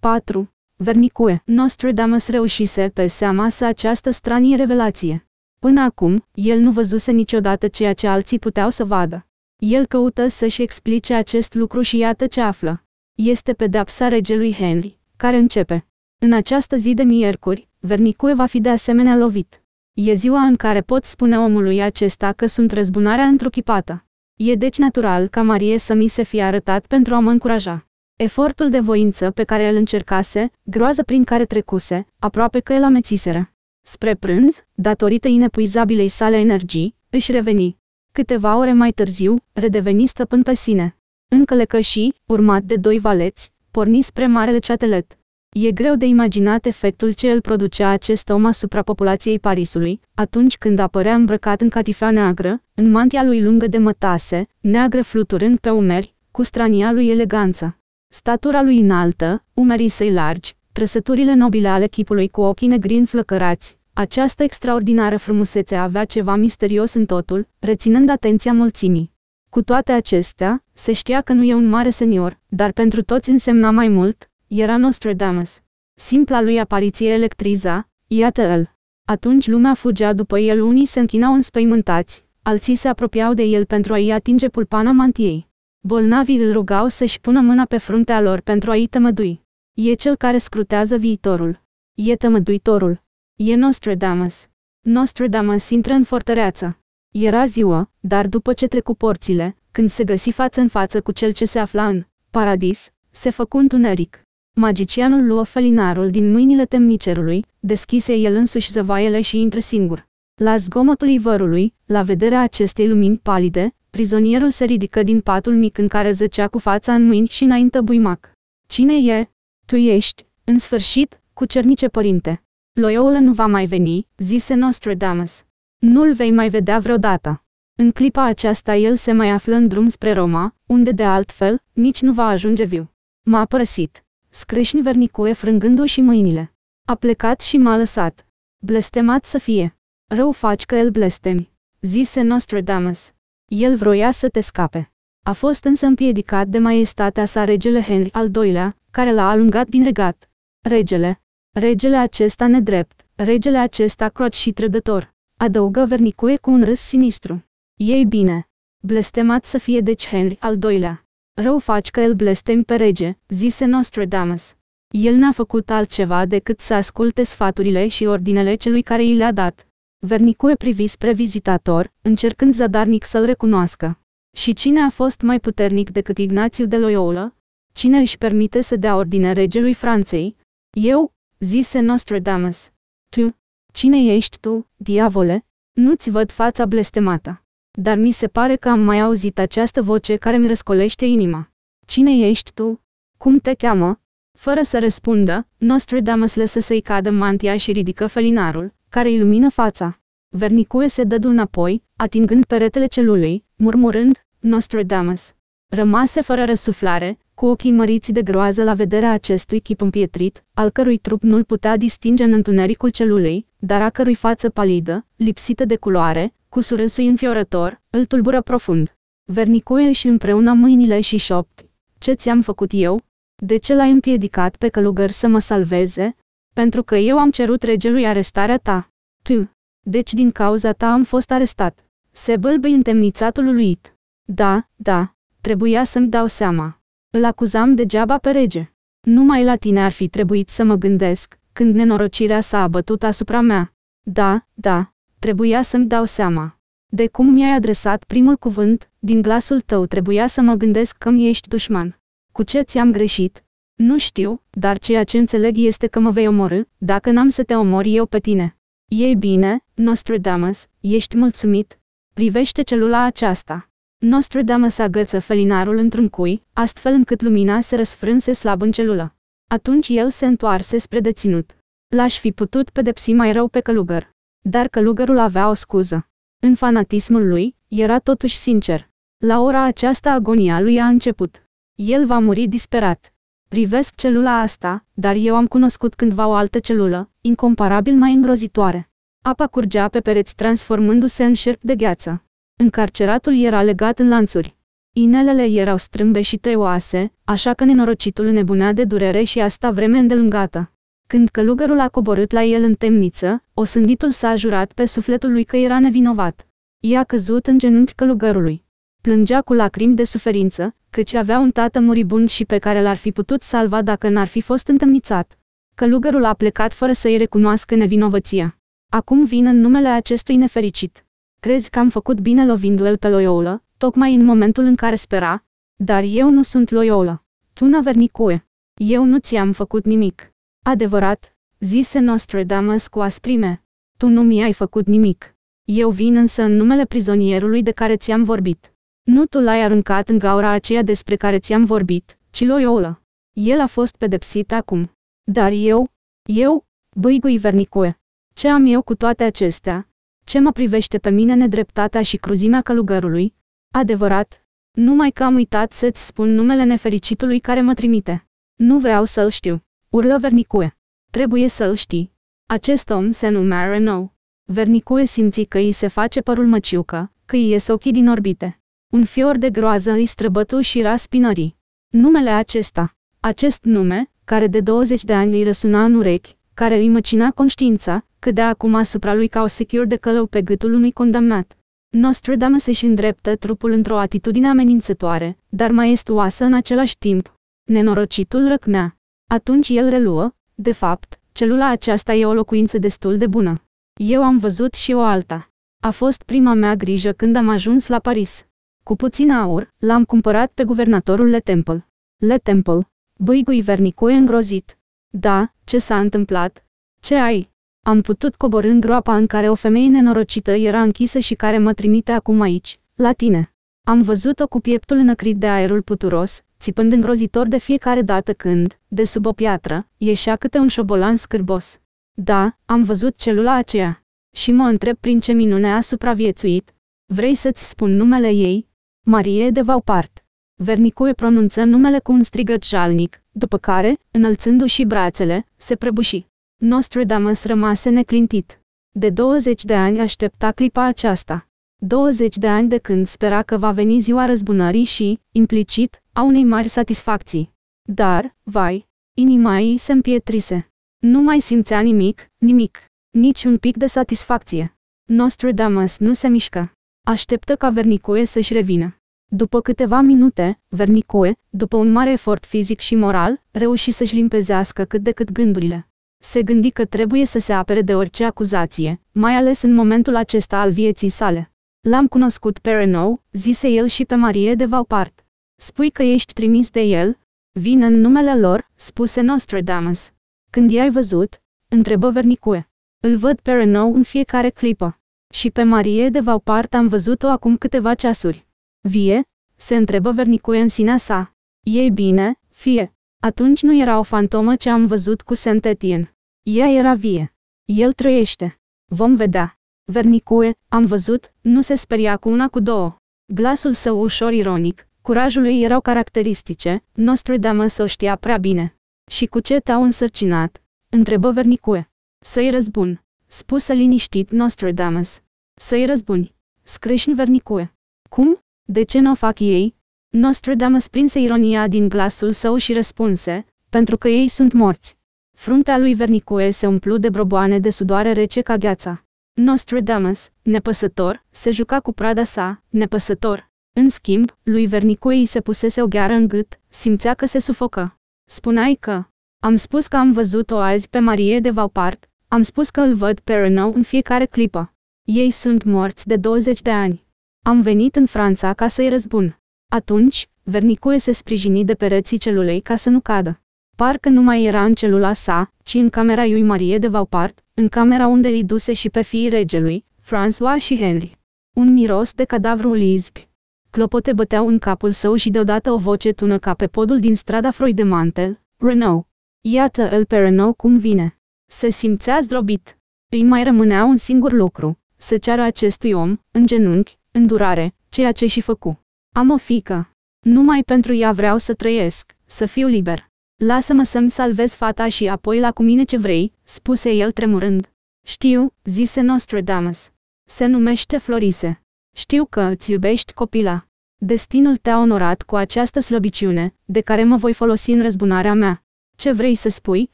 4. Vernicue. Nostradamus reușise pe seama să această stranie revelație. Până acum, el nu văzuse niciodată ceea ce alții puteau să vadă. El căută să-și explice acest lucru și iată ce află. Este pedapsa regelui Henry, care începe. În această zi de miercuri, Vernicue va fi de asemenea lovit. E ziua în care pot spune omului acesta că sunt răzbunarea întruchipată. E deci natural ca Marie să mi se fie arătat pentru a mă încuraja. Efortul de voință pe care îl încercase, groază prin care trecuse, aproape că el amețiseră. Spre prânz, datorită inepuizabilei sale energii, își reveni. Câteva ore mai târziu, redeveni stăpân pe sine. Încă și, urmat de doi valeți, porni spre Marele Ceatelet. E greu de imaginat efectul ce îl producea acest om asupra populației Parisului, atunci când apărea îmbrăcat în catifea neagră, în mantia lui lungă de mătase, neagră fluturând pe umeri, cu strania lui eleganță. Statura lui înaltă, umerii săi largi, trăsăturile nobile ale chipului cu ochii negri înflăcărați, această extraordinară frumusețe avea ceva misterios în totul, reținând atenția mulțimii. Cu toate acestea, se știa că nu e un mare senior, dar pentru toți însemna mai mult, era Nostradamus. Simpla lui apariție electriza, iată el. Atunci lumea fugea după el, unii se închinau înspăimântați, alții se apropiau de el pentru a-i atinge pulpana mantiei. Bolnavii îl rugau să-și pună mâna pe fruntea lor pentru a-i tămădui. E cel care scrutează viitorul. E tămăduitorul. E Nostradamus. Nostradamus intră în fortăreață. Era ziua, dar după ce trecu porțile, când se găsi față în față cu cel ce se afla în paradis, se făcu întuneric. Magicianul luă felinarul din mâinile temnicerului, deschise el însuși zăvaiele și intră singur. La zgomotul ivărului, la vederea acestei lumini palide, Prizonierul se ridică din patul mic în care zăcea cu fața în mâini și înaintă buimac. Cine e? Tu ești, în sfârșit, cu cernice părinte. Loiola nu va mai veni, zise Nostradamus. Nu-l vei mai vedea vreodată. În clipa aceasta el se mai află în drum spre Roma, unde de altfel, nici nu va ajunge viu. M-a părăsit. Scrâșni Vernicoe frângându-și mâinile. A plecat și m-a lăsat. Blestemat să fie. Rău faci că el blestemi, zise Nostradamus. El vroia să te scape. A fost însă împiedicat de maestatea sa regele Henry al II-lea, care l-a alungat din regat. Regele, regele acesta nedrept, regele acesta croat și trădător, adăugă Vernicuie cu un râs sinistru. Ei bine, blestemat să fie deci Henry al II-lea. Rău faci că îl blestemi pe rege, zise Nostradamus. El n-a făcut altceva decât să asculte sfaturile și ordinele celui care i le-a dat. Vernicue privi spre vizitator, încercând zadarnic să-l recunoască. Și cine a fost mai puternic decât Ignațiu de Loyola? Cine își permite să dea ordine regelui Franței? Eu, zise Nostradamus. Tu, cine ești tu, diavole? Nu-ți văd fața blestemată. Dar mi se pare că am mai auzit această voce care mi răscolește inima. Cine ești tu? Cum te cheamă? Fără să răspundă, Nostradamus lăsă să-i cadă mantia și ridică felinarul, care ilumină fața. Vernicue se dădu înapoi, atingând peretele celului, murmurând, Nostradamus. Rămase fără răsuflare, cu ochii măriți de groază la vederea acestui chip împietrit, al cărui trup nu-l putea distinge în întunericul celulei, dar a cărui față palidă, lipsită de culoare, cu surâsul înfiorător, îl tulbură profund. Vernicuie și împreună mâinile și șopti. Ce ți-am făcut eu? De ce l-ai împiedicat pe călugăr să mă salveze? pentru că eu am cerut regelui arestarea ta. Tu. Deci din cauza ta am fost arestat. Se bălbăi întemnițatul It. Da, da, trebuia să-mi dau seama. Îl acuzam degeaba pe rege. Numai la tine ar fi trebuit să mă gândesc, când nenorocirea s-a abătut asupra mea. Da, da, trebuia să-mi dau seama. De cum mi-ai adresat primul cuvânt, din glasul tău trebuia să mă gândesc că mi ești dușman. Cu ce ți-am greșit, nu știu, dar ceea ce înțeleg este că mă vei omorâ, dacă n-am să te omor eu pe tine. Ei bine, Nostradamus, ești mulțumit? Privește celula aceasta. Nostradamus agăță felinarul într-un cui, astfel încât lumina se răsfrânse slab în celulă. Atunci el se întoarse spre deținut. L-aș fi putut pedepsi mai rău pe călugăr. Dar călugărul avea o scuză. În fanatismul lui, era totuși sincer. La ora aceasta agonia lui a început. El va muri disperat. Privesc celula asta, dar eu am cunoscut cândva o altă celulă, incomparabil mai îngrozitoare. Apa curgea pe pereți transformându-se în șerp de gheață. Încarceratul era legat în lanțuri. Inelele erau strâmbe și tăioase, așa că nenorocitul nebunea de durere și asta vreme îndelungată. Când călugărul a coborât la el în temniță, osânditul s-a jurat pe sufletul lui că era nevinovat. I-a căzut în genunchi călugărului. Plângea cu lacrimi de suferință, căci avea un tată moribund și pe care l-ar fi putut salva dacă n-ar fi fost întemnițat. Călugărul a plecat fără să-i recunoască nevinovăția. Acum vin în numele acestui nefericit. Crezi că am făcut bine lovindu-l pe Loyola, tocmai în momentul în care spera? Dar eu nu sunt Loyola. Tu vernicuie. Eu nu ți-am făcut nimic. Adevărat, zise Nostradamus cu asprime. Tu nu mi-ai făcut nimic. Eu vin însă în numele prizonierului de care ți-am vorbit. Nu tu l-ai aruncat în gaura aceea despre care ți-am vorbit, ci Loyola. El a fost pedepsit acum. Dar eu? Eu? Băigui vernicoe. Ce am eu cu toate acestea? Ce mă privește pe mine nedreptatea și cruzimea călugărului? Adevărat, numai că am uitat să-ți spun numele nefericitului care mă trimite. Nu vreau să-l știu. Urlă Vernicoe. Trebuie să-l știi. Acest om se numea Renault. Vernicoe simți că îi se face părul măciucă, că îi ies ochii din orbite. Un fior de groază îi străbătu și raspinării. Numele acesta. Acest nume, care de 20 de ani îi răsuna în urechi, care îi măcina conștiința, cădea acum asupra lui ca o secure de călău pe gâtul unui condamnat. Nostradamus își îndreptă trupul într-o atitudine amenințătoare, dar maestuoasă în același timp. Nenorocitul răcnea. Atunci el reluă, de fapt, celula aceasta e o locuință destul de bună. Eu am văzut și o alta. A fost prima mea grijă când am ajuns la Paris. Cu puțin aur, l-am cumpărat pe guvernatorul Le Temple. Le Temple. Băigui Vernicoe îngrozit. Da, ce s-a întâmplat? Ce ai? Am putut coborând groapa în care o femeie nenorocită era închisă și care mă trimite acum aici, la tine. Am văzut-o cu pieptul înăcrit de aerul puturos, țipând îngrozitor de fiecare dată când, de sub o piatră, ieșea câte un șobolan scârbos. Da, am văzut celula aceea. Și mă întreb prin ce minune a supraviețuit. Vrei să-ți spun numele ei? Marie de Vaupart. Vernicue pronunță numele cu un strigăt jalnic, după care, înălțându-și brațele, se prăbuși. Nostradamus rămase neclintit. De 20 de ani aștepta clipa aceasta. 20 de ani de când spera că va veni ziua răzbunării și, implicit, a unei mari satisfacții. Dar, vai, inima ei se împietrise. Nu mai simțea nimic, nimic, nici un pic de satisfacție. Nostradamus nu se mișcă. Așteptă ca Vernicoe să-și revină. După câteva minute, Vernicoe, după un mare efort fizic și moral, reuși să-și limpezească cât de cât gândurile. Se gândi că trebuie să se apere de orice acuzație, mai ales în momentul acesta al vieții sale. L-am cunoscut pe Renault, zise el și pe Marie de Vaupart. Spui că ești trimis de el? Vin în numele lor, spuse Nostradamus. Când i-ai văzut? Întrebă Vernicue. Îl văd pe Renault în fiecare clipă. Și pe Marie de Vaupart am văzut-o acum câteva ceasuri. Vie? se întrebă Vernicu în sinea sa. Ei bine, fie. Atunci nu era o fantomă ce am văzut cu Sentetien. Ea era vie. El trăiește. Vom vedea. Vernicuie, am văzut, nu se speria cu una cu două. Glasul său ușor ironic, curajul lui erau caracteristice, Nostradamus o știa prea bine. Și cu ce te-au însărcinat? Întrebă Vernicuie. Să-i răzbun. Spusă liniștit Nostradamus. Să-i răzbuni. Scrâșni Vernicuie. Cum? De ce nu o fac ei? Nostradamus prinse ironia din glasul său și răspunse, pentru că ei sunt morți. Fruntea lui Vernicue se umplu de broboane de sudoare rece ca gheața. Nostradamus, nepăsător, se juca cu prada sa, nepăsător. În schimb, lui Vernicue îi se pusese o gheară în gât, simțea că se sufocă. Spuneai că... Am spus că am văzut-o azi pe Marie de Vaupart, am spus că îl văd pe Renault în fiecare clipă. Ei sunt morți de 20 de ani. Am venit în Franța ca să-i răzbun. Atunci, Vernicuie se sprijini de pereții celulei ca să nu cadă. Parcă nu mai era în celula sa, ci în camera lui Marie de Vaupart, în camera unde îi duse și pe fiii regelui, François și Henry. Un miros de cadavru lizbi. Clopote băteau în capul său și deodată o voce tună ca pe podul din strada Freud de Mantel, Renault. iată el, pe Renault cum vine. Se simțea zdrobit. Îi mai rămânea un singur lucru, să ceară acestui om, în genunchi, Îndurare, ceea ce și făcu. Am o fică. Numai pentru ea vreau să trăiesc, să fiu liber. Lasă-mă să-mi salvez fata și apoi la cu mine ce vrei, spuse el tremurând. Știu, zise Nostradamus. Se numește Florise. Știu că îți iubești copila. Destinul te-a onorat cu această slăbiciune, de care mă voi folosi în răzbunarea mea. Ce vrei să spui?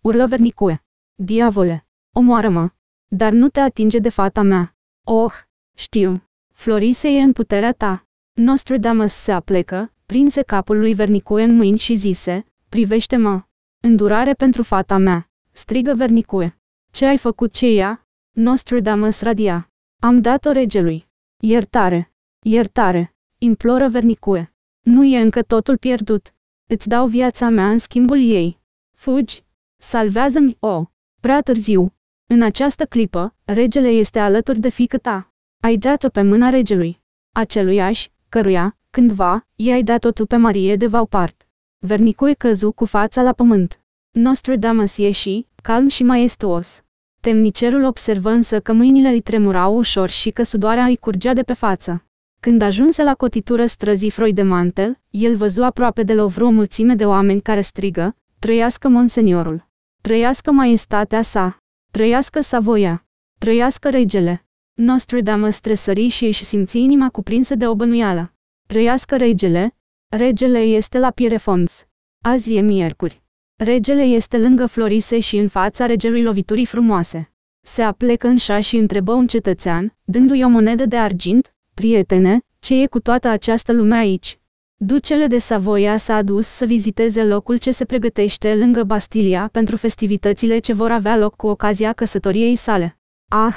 Urlă vernicuie. Diavole! Omoară-mă! Dar nu te atinge de fata mea. Oh, știu! Florise e în puterea ta. Nostradamus se aplecă, prinse capul lui Vernicue în mâini și zise, privește-mă. Îndurare pentru fata mea. Strigă Vernicue. Ce ai făcut ce ea? Nostradamus radia. Am dat-o regelui. Iertare. Iertare. Imploră Vernicue. Nu e încă totul pierdut. Îți dau viața mea în schimbul ei. Fugi. Salvează-mi, o. Oh. Prea târziu. În această clipă, regele este alături de fică ta. Ai dat-o pe mâna regelui. Aceluiași, căruia, cândva, i-ai dat-o tu pe Marie de Vaupart. Vernicul căzu cu fața la pământ. Nostradamus ieși, calm și maestuos. Temnicerul observă însă că mâinile îi tremurau ușor și că sudoarea îi curgea de pe față. Când ajunse la cotitură străzii Froi de mantel, el văzu aproape de lovru o mulțime de oameni care strigă, trăiască monseniorul! Trăiască maestatea sa! Trăiască Savoia! Trăiască regele! Nostradamus tresări și își simți inima cuprinsă de o bănuială. Trăiască regele! Regele este la Pierrefonds. Azi e miercuri. Regele este lângă Florise și în fața regelui loviturii frumoase. Se aplecă în șa și întrebă un cetățean, dându-i o monedă de argint, prietene, ce e cu toată această lume aici? Ducele de Savoia s-a adus să viziteze locul ce se pregătește lângă Bastilia pentru festivitățile ce vor avea loc cu ocazia căsătoriei sale. Ah,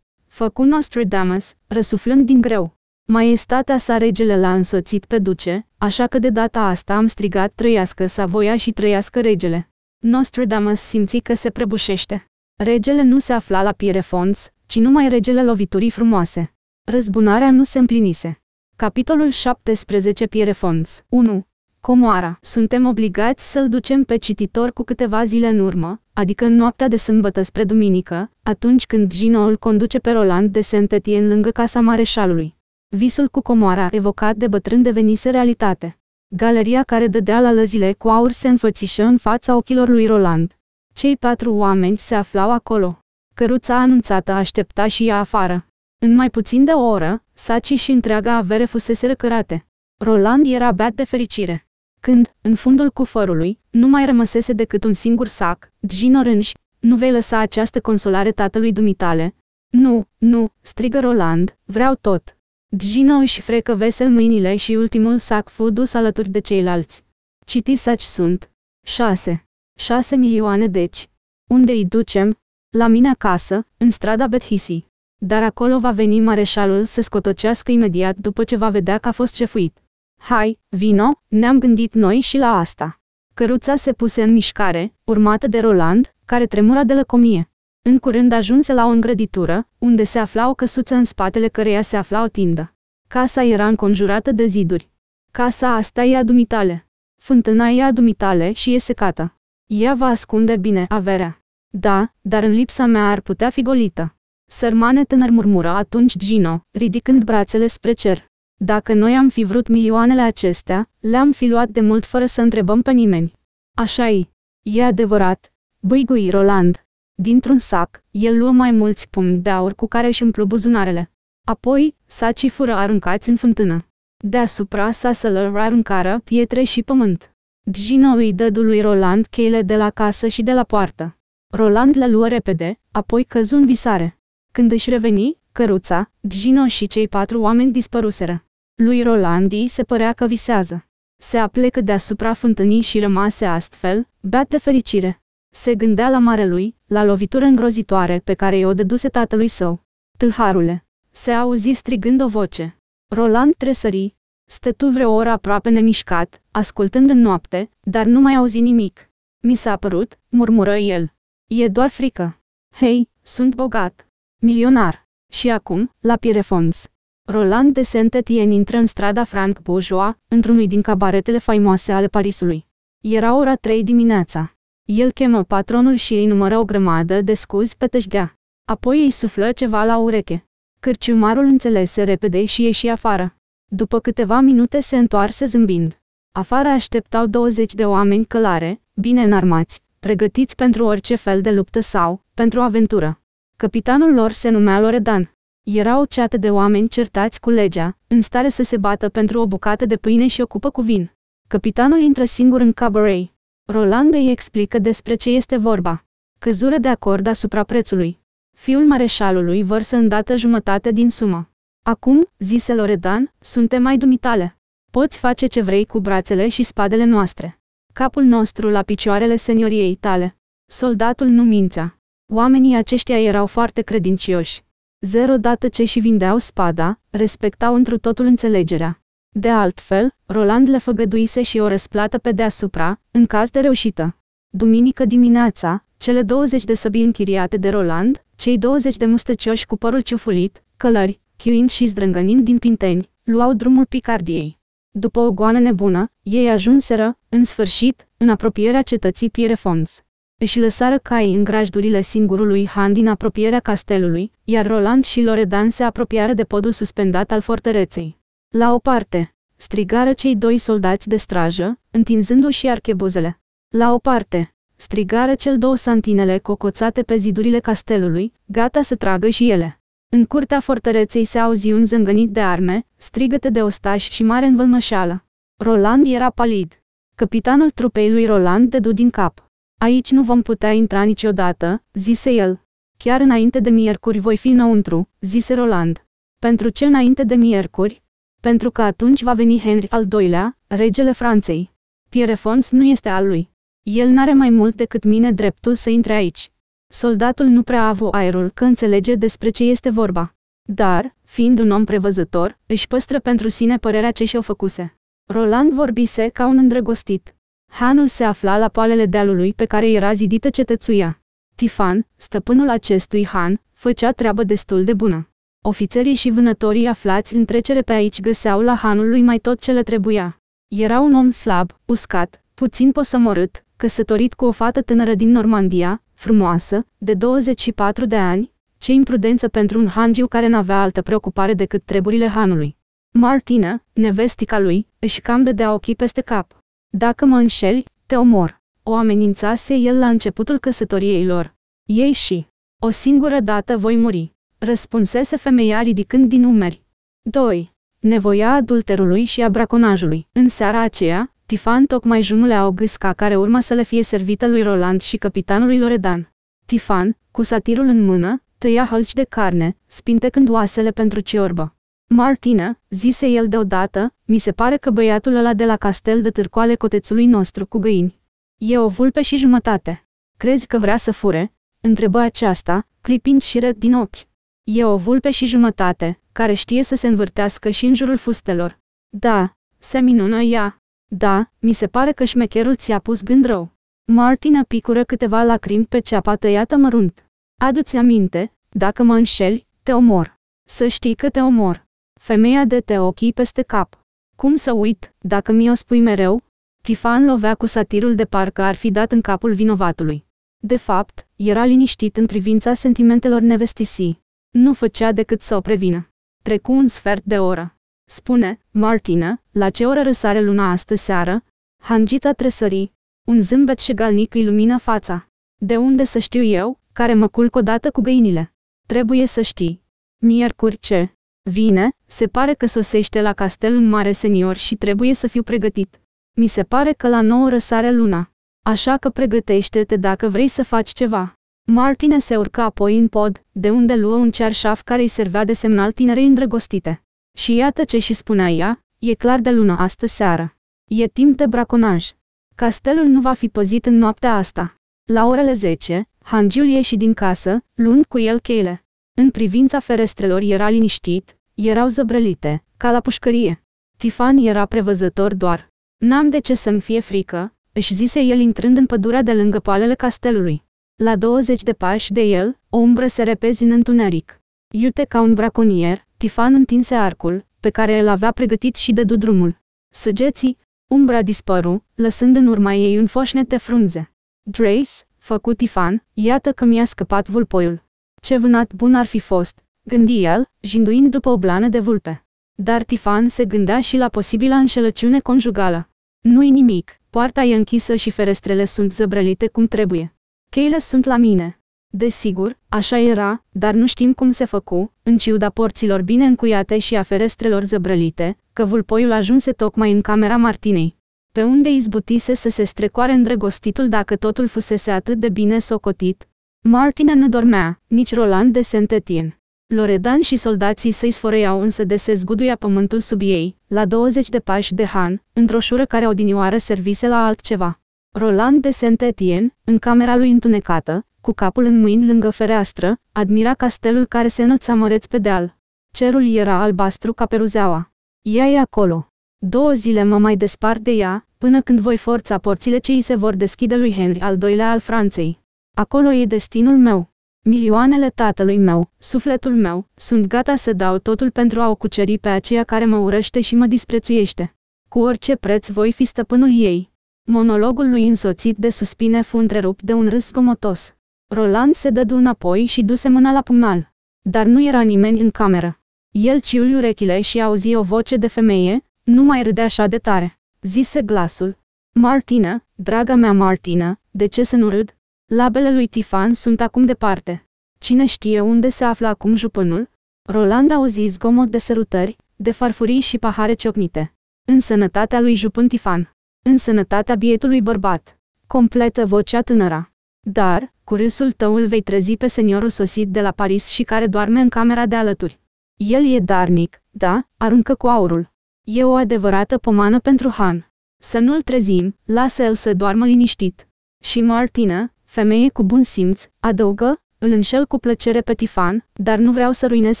făcu Nostradamus, răsuflând din greu. Maiestatea sa regele l-a însoțit pe duce, așa că de data asta am strigat trăiască Savoia și trăiască regele. Nostradamus simți că se prăbușește. Regele nu se afla la Pierrefonds, ci numai regele loviturii frumoase. Răzbunarea nu se împlinise. Capitolul 17 Pierrefonds 1. Comoara. Suntem obligați să-l ducem pe cititor cu câteva zile în urmă, adică în noaptea de sâmbătă spre duminică, atunci când Gino îl conduce pe Roland de Sentetien lângă casa mareșalului. Visul cu comoara evocat de bătrân devenise realitate. Galeria care dădea la lăzile cu aur se înfățișă în fața ochilor lui Roland. Cei patru oameni se aflau acolo. Căruța anunțată aștepta și ea afară. În mai puțin de o oră, sacii și întreaga avere fusese răcărate. Roland era beat de fericire. Când, în fundul cufărului, nu mai rămăsese decât un singur sac, Gino rânși, nu vei lăsa această consolare tatălui dumitale? Nu, nu, strigă Roland, vreau tot. Gino își frecă vesel mâinile și ultimul sac fu dus alături de ceilalți. Citi saci sunt. 6. 6 milioane deci. Unde îi ducem? La mine acasă, în strada Bethisi. Dar acolo va veni mareșalul să scotocească imediat după ce va vedea că a fost șefuit. Hai, vino, ne-am gândit noi și la asta. Căruța se puse în mișcare, urmată de Roland, care tremura de lăcomie. În curând ajunse la o îngrăditură, unde se afla o căsuță în spatele căreia se afla o tindă. Casa era înconjurată de ziduri. Casa asta e adumitale. Fântâna e adumitale și e secată. Ea va ascunde bine averea. Da, dar în lipsa mea ar putea fi golită. Sărmane tânăr murmură atunci Gino, ridicând brațele spre cer. Dacă noi am fi vrut milioanele acestea, le-am fi luat de mult fără să întrebăm pe nimeni. așa e. E adevărat, băigui Roland. Dintr-un sac, el luă mai mulți pumni de aur cu care își împlu buzunarele. Apoi, sacii fură aruncați în fântână. Deasupra saselor aruncară pietre și pământ. Gino îi dădu lui Roland cheile de la casă și de la poartă. Roland le luă repede, apoi căzu în visare. Când își reveni, căruța, Gino și cei patru oameni dispăruseră. Lui Rolandi se părea că visează. Se aplecă deasupra fântânii și rămase astfel, beat de fericire. Se gândea la mare lui, la lovitură îngrozitoare pe care i-o dăduse tatălui său. Tâlharule! Se auzi strigând o voce. Roland tresări. Stătu vreo oră aproape nemișcat, ascultând în noapte, dar nu mai auzi nimic. Mi s-a părut, murmură el. E doar frică. Hei, sunt bogat. Milionar. Și acum, la Pierefons. Roland de Saint-Étienne intră în strada Frank Bourgeois, într-unul din cabaretele faimoase ale Parisului. Era ora 3 dimineața. El chemă patronul și îi numără o grămadă de scuzi pe tășgea. Apoi îi suflă ceva la ureche. Cârciumarul înțelese repede și ieși afară. După câteva minute se întoarse zâmbind. Afară așteptau 20 de oameni călare, bine înarmați, pregătiți pentru orice fel de luptă sau pentru aventură. Capitanul lor se numea Loredan. Era o ceată de oameni certați cu legea, în stare să se bată pentru o bucată de pâine și o cupă cu vin. Capitanul intră singur în cabaret. Roland îi explică despre ce este vorba. Căzură de acord asupra prețului. Fiul mareșalului vărsă îndată jumătate din sumă. Acum, zise Loredan, suntem mai dumitale. Poți face ce vrei cu brațele și spadele noastre. Capul nostru la picioarele senioriei tale. Soldatul nu mințea. Oamenii aceștia erau foarte credincioși. Zero dată ce și vindeau spada, respectau întru totul înțelegerea. De altfel, Roland le făgăduise și o răsplată pe deasupra, în caz de reușită. Duminică dimineața, cele 20 de săbii închiriate de Roland, cei 20 de mustăcioși cu părul ciufulit, călări, chiuind și zdrângănind din pinteni, luau drumul Picardiei. După o goană nebună, ei ajunseră, în sfârșit, în apropierea cetății Pierrefonds. Își lăsară caii în grajdurile singurului Han din apropierea castelului, iar Roland și Loredan se apropiară de podul suspendat al fortăreței. La o parte, strigară cei doi soldați de strajă, întinzându-și archebuzele. La o parte, strigară cel două santinele cocoțate pe zidurile castelului, gata să tragă și ele. În curtea fortăreței se auzi un zângănit de arme, strigăte de ostași și mare învălmășeală. Roland era palid. Capitanul trupei lui Roland dădu din cap. Aici nu vom putea intra niciodată, zise el. Chiar înainte de miercuri voi fi înăuntru, zise Roland. Pentru ce înainte de miercuri? Pentru că atunci va veni Henry al doilea, regele Franței. Pierrefonds nu este al lui. El n-are mai mult decât mine dreptul să intre aici. Soldatul nu prea a avut aerul că înțelege despre ce este vorba. Dar, fiind un om prevăzător, își păstră pentru sine părerea ce și-o făcuse. Roland vorbise ca un îndrăgostit. Hanul se afla la poalele dealului pe care era zidită cetățuia. Tifan, stăpânul acestui han, făcea treabă destul de bună. Ofițerii și vânătorii aflați în trecere pe aici găseau la hanul lui mai tot ce le trebuia. Era un om slab, uscat, puțin posomorât, căsătorit cu o fată tânără din Normandia, frumoasă, de 24 de ani, ce imprudență pentru un hangiu care n-avea altă preocupare decât treburile hanului. Martina, nevestica lui, își cam dădea ochii peste cap. Dacă mă înșeli, te omor. O amenințase el la începutul căsătoriei lor. Ei și. O singură dată voi muri. Răspunsese femeia ridicând din umeri. 2. Nevoia adulterului și a braconajului. În seara aceea, Tifan tocmai jumulea o gâsca care urma să le fie servită lui Roland și capitanului Loredan. Tifan, cu satirul în mână, tăia hălci de carne, spintecând oasele pentru ciorbă. Martina, zise el deodată, mi se pare că băiatul ăla de la castel de târcoale cotețului nostru cu găini. E o vulpe și jumătate. Crezi că vrea să fure? Întrebă aceasta, clipind și red din ochi. E o vulpe și jumătate, care știe să se învârtească și în jurul fustelor. Da, se minună ea. Da, mi se pare că șmecherul ți-a pus gând rău. Martina picură câteva lacrimi pe ceapa tăiată mărunt. Adu-ți aminte, dacă mă înșeli, te omor. Să știi că te omor. Femeia te ochii peste cap. Cum să uit, dacă mi-o spui mereu? Tifan lovea cu satirul de parcă ar fi dat în capul vinovatului. De fapt, era liniștit în privința sentimentelor nevestisii. Nu făcea decât să o prevină. Trecu un sfert de oră. Spune, Martina, la ce oră răsare luna astă seară? Hangița tresării. Un zâmbet șegalnic îi lumină fața. De unde să știu eu, care mă culc odată cu găinile? Trebuie să știi. Miercuri ce? Vine, se pare că sosește la castel un mare senior și trebuie să fiu pregătit. Mi se pare că la nouă răsare luna. Așa că pregătește-te dacă vrei să faci ceva. Martine se urcă apoi în pod, de unde luă un cearșaf care îi servea de semnal tinerei îndrăgostite. Și iată ce și spunea ea, e clar de lună astă seară. E timp de braconaj. Castelul nu va fi păzit în noaptea asta. La orele 10, Hangiul ieși din casă, luând cu el cheile. În privința ferestrelor era liniștit, erau zăbrălite, ca la pușcărie. Tifan era prevăzător doar. N-am de ce să-mi fie frică, își zise el intrând în pădurea de lângă poalele castelului. La 20 de pași de el, o umbră se repezi în întuneric. Iute ca un braconier, Tifan întinse arcul, pe care îl avea pregătit și dădu drumul. Săgeții, umbra dispăru, lăsând în urma ei un foșnet de frunze. Drace, făcut Tifan, iată că mi-a scăpat vulpoiul. Ce vânat bun ar fi fost, gândi el, jinduind după o blană de vulpe. Dar Tifan se gândea și la posibila înșelăciune conjugală. Nu-i nimic, poarta e închisă și ferestrele sunt zăbrălite cum trebuie. Cheile sunt la mine. Desigur, așa era, dar nu știm cum se făcu, în ciuda porților bine încuiate și a ferestrelor zăbrălite, că vulpoiul ajunse tocmai în camera Martinei. Pe unde izbutise să se strecoare îndrăgostitul dacă totul fusese atât de bine socotit? Martina nu dormea, nici Roland de Saint Saint-Étienne. Loredan și soldații săi sfărăiau însă de se zguduia pământul sub ei, la 20 de pași de Han, într-o șură care odinioară servise la altceva. Roland de Saint-Étienne, în camera lui întunecată, cu capul în mâini lângă fereastră, admira castelul care se înălța măreț pe deal. Cerul era albastru ca peruzeaua. Ea e acolo. Două zile mă mai despart de ea, până când voi forța porțile ce îi se vor deschide lui Henry al doilea al Franței. Acolo e destinul meu. Milioanele tatălui meu, sufletul meu, sunt gata să dau totul pentru a o cuceri pe aceea care mă urăște și mă disprețuiește. Cu orice preț voi fi stăpânul ei. Monologul lui însoțit de suspine fu întrerupt de un râs zgomotos. Roland se dădu înapoi și duse mâna la pumnal. Dar nu era nimeni în cameră. El ciul urechile și auzi o voce de femeie, nu mai râde așa de tare. Zise glasul. Martina, draga mea Martina, de ce să nu râd? Labele lui Tifan sunt acum departe. Cine știe unde se află acum jupânul? Roland auzi zgomot de sărutări, de farfurii și pahare ciocnite. În sănătatea lui jupân Tifan. În sănătatea bietului bărbat. Completă vocea tânăra. Dar, cu râsul tău îl vei trezi pe seniorul sosit de la Paris și care doarme în camera de alături. El e darnic, da, aruncă cu aurul. E o adevărată pomană pentru Han. Să nu-l trezim, lasă-l să doarmă liniștit. Și Martina, Femeie cu bun simț, adăugă, îl înșel cu plăcere pe Tifan, dar nu vreau să ruinez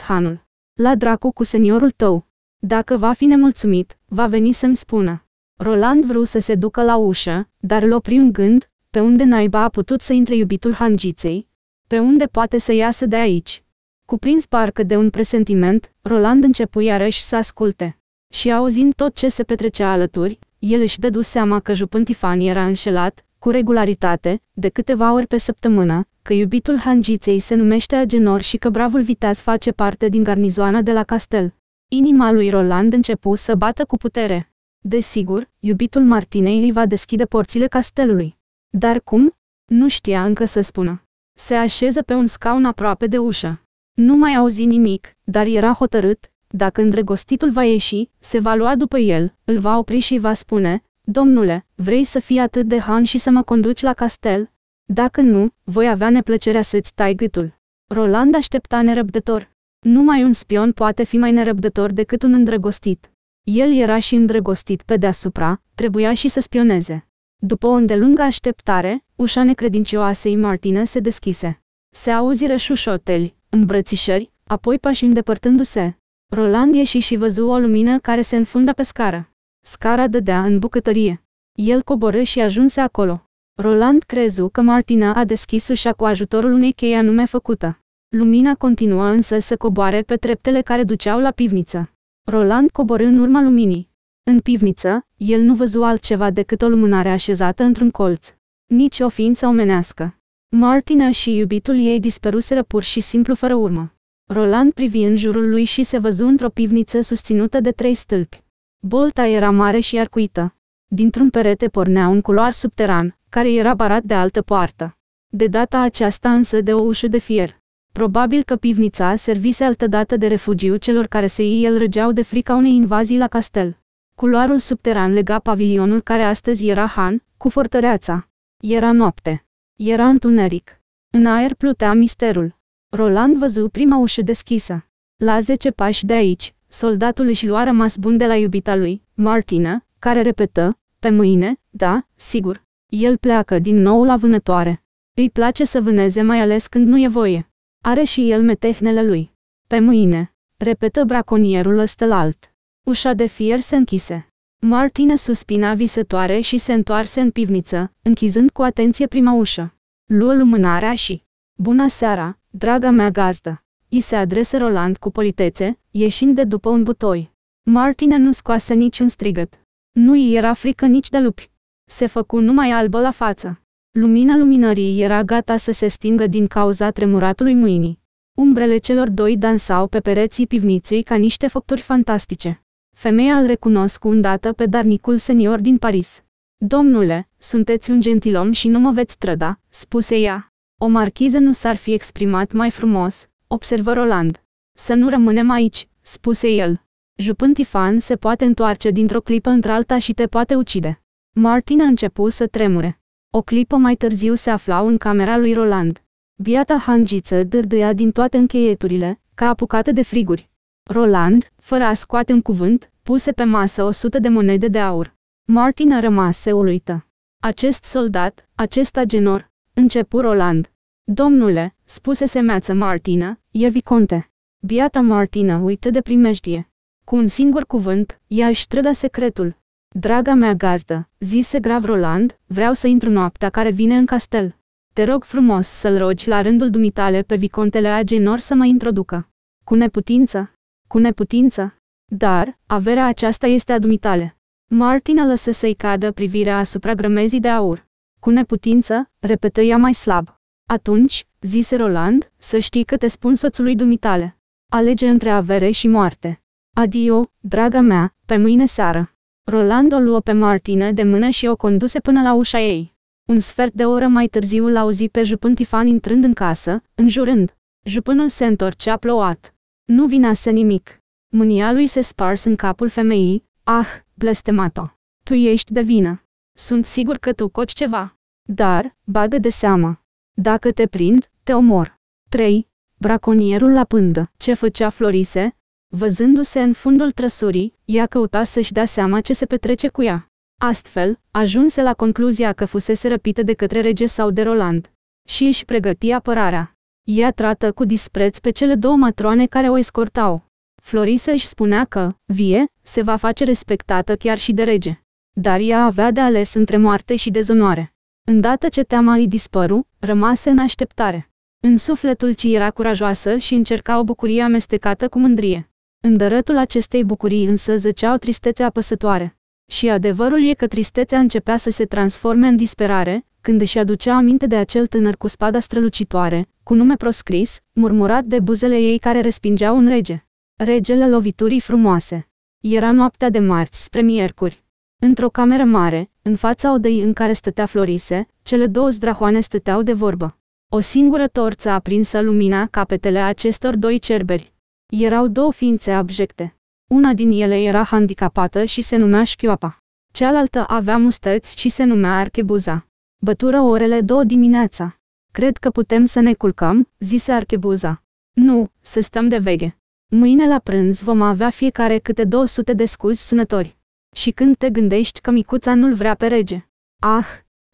Hanul. La dracu cu seniorul tău. Dacă va fi nemulțumit, va veni să-mi spună. Roland vreau să se ducă la ușă, dar l-o prim gând, pe unde naiba a putut să intre iubitul hangiței? Pe unde poate să iasă de aici? Cuprins parcă de un presentiment, Roland începu iarăși să asculte. Și auzind tot ce se petrecea alături, el își dădu seama că jupântifan era înșelat, cu regularitate, de câteva ori pe săptămână, că iubitul hangiței se numește Agenor și că bravul viteaz face parte din garnizoana de la castel. Inima lui Roland începu să bată cu putere. Desigur, iubitul Martinei îi va deschide porțile castelului. Dar cum? Nu știa încă să spună. Se așeză pe un scaun aproape de ușă. Nu mai auzi nimic, dar era hotărât, dacă îndrăgostitul va ieși, se va lua după el, îl va opri și va spune, Domnule, vrei să fii atât de han și să mă conduci la castel? Dacă nu, voi avea neplăcerea să-ți tai gâtul. Roland aștepta nerăbdător. Numai un spion poate fi mai nerăbdător decât un îndrăgostit. El era și îndrăgostit pe deasupra, trebuia și să spioneze. După o îndelungă așteptare, ușa necredincioasei Martine se deschise. Se auzi rășușoteli, îmbrățișări, apoi pași îndepărtându-se. Roland ieși și văzu o lumină care se înfunda pe scară. Scara dădea în bucătărie. El coboră și ajunse acolo. Roland crezu că Martina a deschis ușa cu ajutorul unei chei anume făcută. Lumina continua însă să coboare pe treptele care duceau la pivniță. Roland coborâ în urma luminii. În pivniță, el nu văzu altceva decât o lumânare așezată într-un colț. Nici o ființă omenească. Martina și iubitul ei dispăruseră pur și simplu fără urmă. Roland privi în jurul lui și se văzu într-o pivniță susținută de trei stâlpi. Bolta era mare și arcuită. Dintr-un perete pornea un culoar subteran, care era barat de altă poartă. De data aceasta însă de o ușă de fier. Probabil că pivnița servise altădată de refugiu celor care se îi el răgeau de frica unei invazii la castel. Culoarul subteran lega pavilionul care astăzi era Han, cu fortăreața. Era noapte. Era întuneric. În aer plutea misterul. Roland văzu prima ușă deschisă. La zece pași de aici, Soldatul își lua rămas bun de la iubita lui, Martina, care repetă, pe mâine, da, sigur. El pleacă din nou la vânătoare. Îi place să vâneze mai ales când nu e voie. Are și el metehnele lui. Pe mâine, repetă braconierul ăstălalt. Ușa de fier se închise. Martina suspina visătoare și se întoarse în pivniță, închizând cu atenție prima ușă. Luă lumânarea și... Bună seara, draga mea gazdă! I se adrese Roland cu politețe, ieșind de după un butoi. Martina nu scoase niciun strigăt. Nu i era frică nici de lupi. Se făcu numai albă la față. Lumina luminării era gata să se stingă din cauza tremuratului mâinii. Umbrele celor doi dansau pe pereții pivniței ca niște făpturi fantastice. Femeia îl recunosc îndată pe darnicul senior din Paris. Domnule, sunteți un gentilom și nu mă veți trăda, spuse ea. O marchiză nu s-ar fi exprimat mai frumos, observă Roland. Să nu rămânem aici, spuse el. Jupân Tifan se poate întoarce dintr-o clipă într-alta și te poate ucide. Martin a început să tremure. O clipă mai târziu se aflau în camera lui Roland. Biata hangiță dârdâia din toate încheieturile, ca apucată de friguri. Roland, fără a scoate un cuvânt, puse pe masă o sută de monede de aur. Martin a rămas uluită. Acest soldat, acest agenor, începu Roland. Domnule, Spuse meață Martina, e viconte. Biata Martina uită de primejdie. Cu un singur cuvânt, ea își trăda secretul. Draga mea gazdă, zise grav Roland, vreau să intru noaptea care vine în castel. Te rog frumos să-l rogi la rândul dumitale pe vicontele Agenor să mă introducă. Cu neputință? Cu neputință? Dar, averea aceasta este a dumitale. Martina lăsă să-i cadă privirea asupra grămezii de aur. Cu neputință, repetă ea mai slab. Atunci, zise Roland, să știi că te spun soțului dumitale. Alege între avere și moarte. Adio, draga mea, pe mâine seară. Roland o luă pe Martine de mână și o conduse până la ușa ei. Un sfert de oră mai târziu l-auzi pe jupân Tifan intrând în casă, înjurând. Jupânul se întorcea plouat. Nu să nimic. Mânia lui se spars în capul femeii, ah, blestemato. Tu ești de vină. Sunt sigur că tu coci ceva. Dar, bagă de seamă. Dacă te prind, te omor. 3. Braconierul la pândă. Ce făcea Florise? Văzându-se în fundul trăsurii, ea căuta să-și dea seama ce se petrece cu ea. Astfel, ajunse la concluzia că fusese răpită de către rege sau de Roland. Și își pregăti apărarea. Ea trată cu dispreț pe cele două matroane care o escortau. Florise își spunea că, vie, se va face respectată chiar și de rege. Dar ea avea de ales între moarte și dezonoare. Îndată ce teama îi dispăru, rămase în așteptare. În sufletul ci era curajoasă și încerca o bucurie amestecată cu mândrie. În dărătul acestei bucurii însă zăceau tristețe apăsătoare. Și adevărul e că tristețea începea să se transforme în disperare, când își aducea aminte de acel tânăr cu spada strălucitoare, cu nume proscris, murmurat de buzele ei care respingeau un rege. Regele loviturii frumoase. Era noaptea de marți spre miercuri. Într-o cameră mare, în fața odăi în care stătea Florise, cele două zdrahoane stăteau de vorbă. O singură torță aprinsă lumina capetele acestor doi cerberi. Erau două ființe abjecte. Una din ele era handicapată și se numea Șchioapa. Cealaltă avea mustăți și se numea Archebuza. Bătură orele două dimineața. Cred că putem să ne culcăm, zise Archebuza. Nu, să stăm de veche. Mâine la prânz vom avea fiecare câte 200 de scuzi sunători. Și când te gândești că micuța nu-l vrea pe rege. Ah,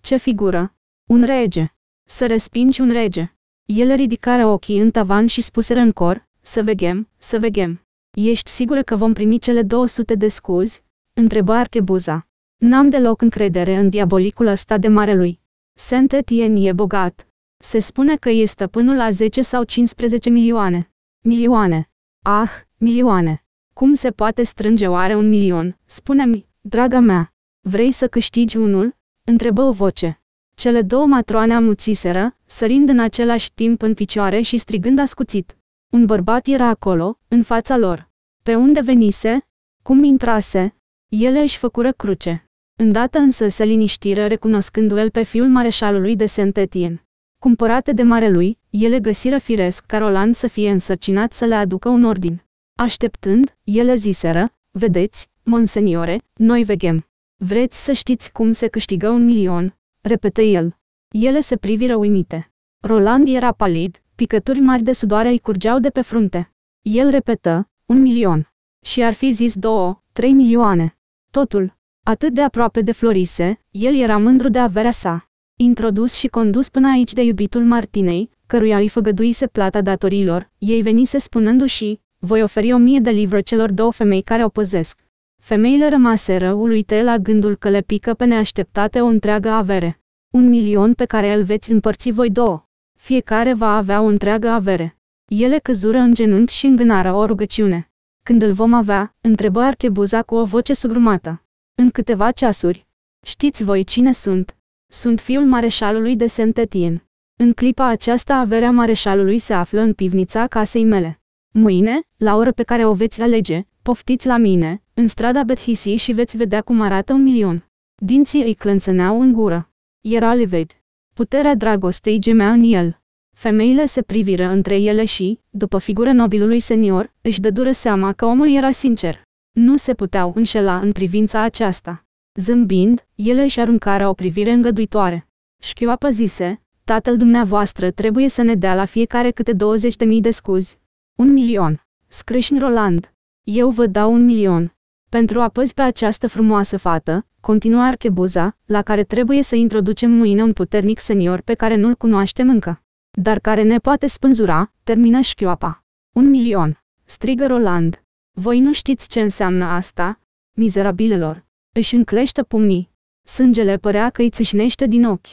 ce figură! Un rege! Să respingi un rege! El ridicară ochii în tavan și spuseră în cor, să veghem, să veghem. Ești sigură că vom primi cele 200 de scuzi? Întrebă Archebuza. N-am deloc încredere în diabolicul ăsta de marelui. Saint Etienne e bogat. Se spune că e stăpânul la 10 sau 15 milioane. Milioane. Ah, milioane. Cum se poate strânge oare un milion? Spune-mi, draga mea, vrei să câștigi unul? Întrebă o voce. Cele două matroane amuțiseră, sărind în același timp în picioare și strigând ascuțit. Un bărbat era acolo, în fața lor. Pe unde venise? Cum intrase? Ele își făcură cruce. Îndată însă se liniștiră recunoscându-l pe fiul mareșalului de Sentetien. Cumpărate de marelui, ele găsiră firesc Carolan să fie însărcinat să le aducă un ordin. Așteptând, ele ziseră, vedeți, monseniore, noi veghem. Vreți să știți cum se câștigă un milion? Repete el. Ele se priviră uimite. Roland era palid, picături mari de sudoare îi curgeau de pe frunte. El repetă, un milion. Și ar fi zis două, trei milioane. Totul. Atât de aproape de Florise, el era mândru de averea sa. Introdus și condus până aici de iubitul Martinei, căruia îi făgăduise plata datorilor, ei venise spunându-și, voi oferi o mie de livre celor două femei care o păzesc. Femeile rămaseră uluite la gândul că le pică pe neașteptate o întreagă avere. Un milion pe care îl veți împărți voi două. Fiecare va avea o întreagă avere. Ele căzură în genunchi și îngânară o rugăciune. Când îl vom avea, întrebă Archebuza cu o voce sugrumată. În câteva ceasuri. Știți voi cine sunt? Sunt fiul mareșalului de Sentetien. În clipa aceasta averea mareșalului se află în pivnița casei mele. Mâine, la ora pe care o veți alege, poftiți la mine, în strada Bethisi și veți vedea cum arată un milion. Dinții îi clănțăneau în gură. Era livid. Puterea dragostei gemea în el. Femeile se priviră între ele și, după figură nobilului senior, își dădură seama că omul era sincer. Nu se puteau înșela în privința aceasta. Zâmbind, ele își aruncară o privire îngăduitoare. Șchioapă zise, tatăl dumneavoastră trebuie să ne dea la fiecare câte 20.000 de scuzi, un milion. Scrâșni Roland. Eu vă dau un milion. Pentru a păzi pe această frumoasă fată, continua Archebuza, la care trebuie să introducem mâine un puternic senior pe care nu-l cunoaștem încă, dar care ne poate spânzura, termină șchioapa. Un milion. Strigă Roland. Voi nu știți ce înseamnă asta? Mizerabilelor. Își înclește pumnii. Sângele părea că îi țâșnește din ochi.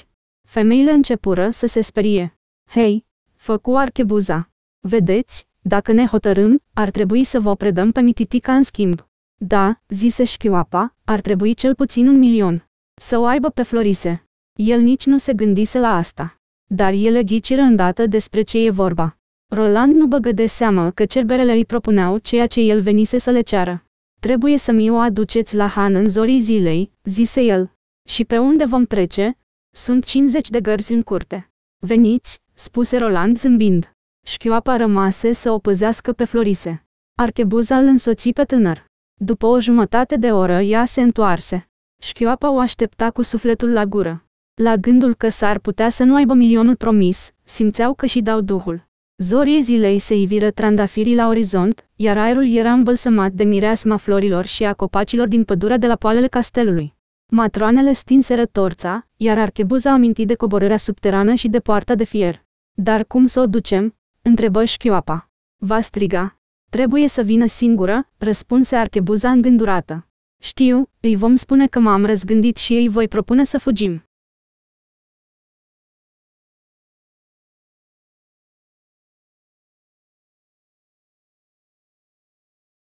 Femeile începură să se sperie. Hei! Făcu archebuza. Vedeți? Dacă ne hotărâm, ar trebui să vă predăm pe mititica în schimb. Da, zise Șchioapa, ar trebui cel puțin un milion. Să o aibă pe Florise. El nici nu se gândise la asta. Dar ele ghiciră îndată despre ce e vorba. Roland nu băgă de seamă că cerberele îi propuneau ceea ce el venise să le ceară. Trebuie să mi o aduceți la Han în zorii zilei, zise el. Și pe unde vom trece? Sunt 50 de gărzi în curte. Veniți, spuse Roland zâmbind. Șchioapa rămase să o păzească pe Florise. Archebuza îl însoți pe tânăr. După o jumătate de oră ea se întoarse. Șchioapa o aștepta cu sufletul la gură. La gândul că s-ar putea să nu aibă milionul promis, simțeau că și dau duhul. Zorii zilei se iviră trandafirii la orizont, iar aerul era îmbălsămat de mireasma florilor și a copacilor din pădurea de la poalele castelului. Matroanele stinseră torța, iar archebuza aminti de coborârea subterană și de poarta de fier. Dar cum să o ducem? Întrebă șchioapa. Va striga. Trebuie să vină singură, răspunse archebuza îngândurată. Știu, îi vom spune că m-am răzgândit și ei voi propune să fugim.